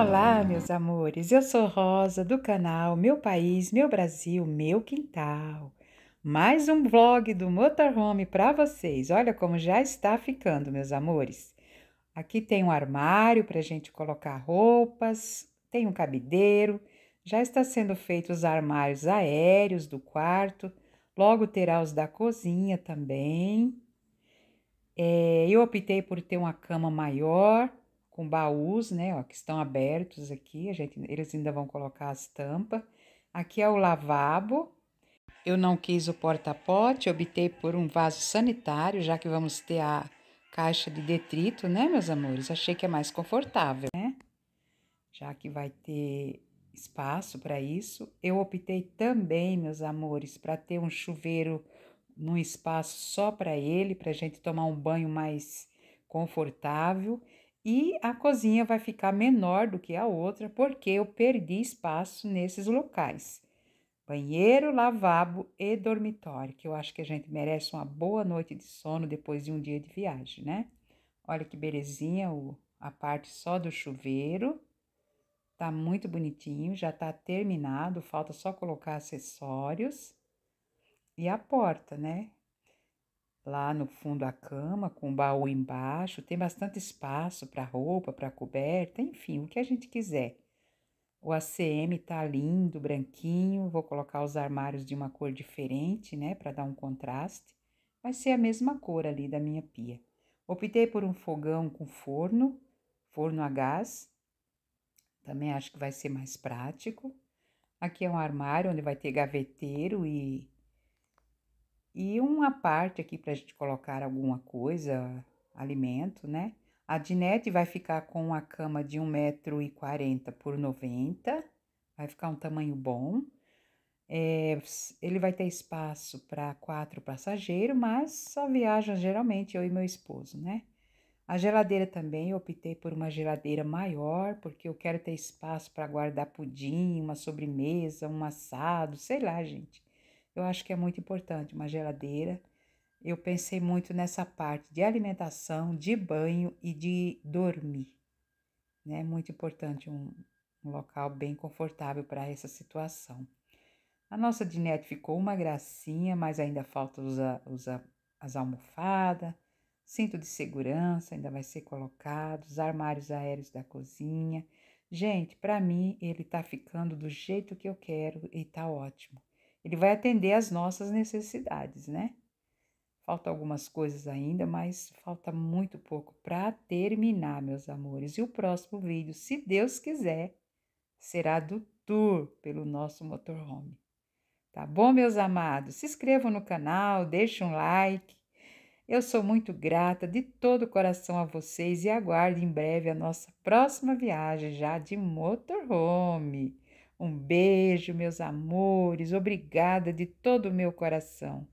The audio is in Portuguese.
Olá, meus amores. Eu sou Rosa do canal Meu País, Meu Brasil, Meu Quintal. Mais um vlog do motorhome para vocês. Olha como já está ficando, meus amores. Aqui tem um armário para a gente colocar roupas, tem um cabideiro. Já está sendo feito os armários aéreos do quarto. Logo terá os da cozinha também. É, eu optei por ter uma cama maior com baús, né, ó, que estão abertos aqui, a gente, eles ainda vão colocar as tampas. Aqui é o lavabo, eu não quis o porta-pote, optei por um vaso sanitário, já que vamos ter a caixa de detrito, né, meus amores? Achei que é mais confortável, né? Já que vai ter espaço para isso. Eu optei também, meus amores, para ter um chuveiro num espaço só para ele, para a gente tomar um banho mais confortável e a cozinha vai ficar menor do que a outra porque eu perdi espaço nesses locais. Banheiro, lavabo e dormitório, que eu acho que a gente merece uma boa noite de sono depois de um dia de viagem, né? Olha que belezinha o, a parte só do chuveiro. Tá muito bonitinho, já tá terminado, falta só colocar acessórios. E a porta, né? lá no fundo a cama, com o baú embaixo, tem bastante espaço para roupa, para coberta, enfim, o que a gente quiser. O ACM está lindo, branquinho, vou colocar os armários de uma cor diferente, né, para dar um contraste. Vai ser a mesma cor ali da minha pia. Optei por um fogão com forno, forno a gás. Também acho que vai ser mais prático. Aqui é um armário onde vai ter gaveteiro e e uma parte aqui para a gente colocar alguma coisa, alimento, né? A dinete vai ficar com uma cama de 1,40m por 90, vai ficar um tamanho bom. É, ele vai ter espaço para quatro passageiros, mas só viajam geralmente eu e meu esposo, né? A geladeira também, eu optei por uma geladeira maior, porque eu quero ter espaço para guardar pudim, uma sobremesa, um assado, sei lá, gente eu acho que é muito importante uma geladeira. Eu pensei muito nessa parte de alimentação, de banho e de dormir. É né? muito importante um, um local bem confortável para essa situação. A nossa dinete ficou uma gracinha, mas ainda falta usar, usar as almofadas, cinto de segurança ainda vai ser colocado, os armários aéreos da cozinha. Gente, para mim ele tá ficando do jeito que eu quero e tá ótimo ele vai atender às nossas necessidades, né? Falta algumas coisas ainda, mas falta muito pouco para terminar, meus amores. E o próximo vídeo, se Deus quiser, será do tour pelo nosso motorhome. Tá bom, meus amados? Se inscrevam no canal, deixem um like. Eu sou muito grata de todo o coração a vocês e aguardo em breve a nossa próxima viagem já de motorhome. Um beijo, meus amores, obrigada de todo o meu coração.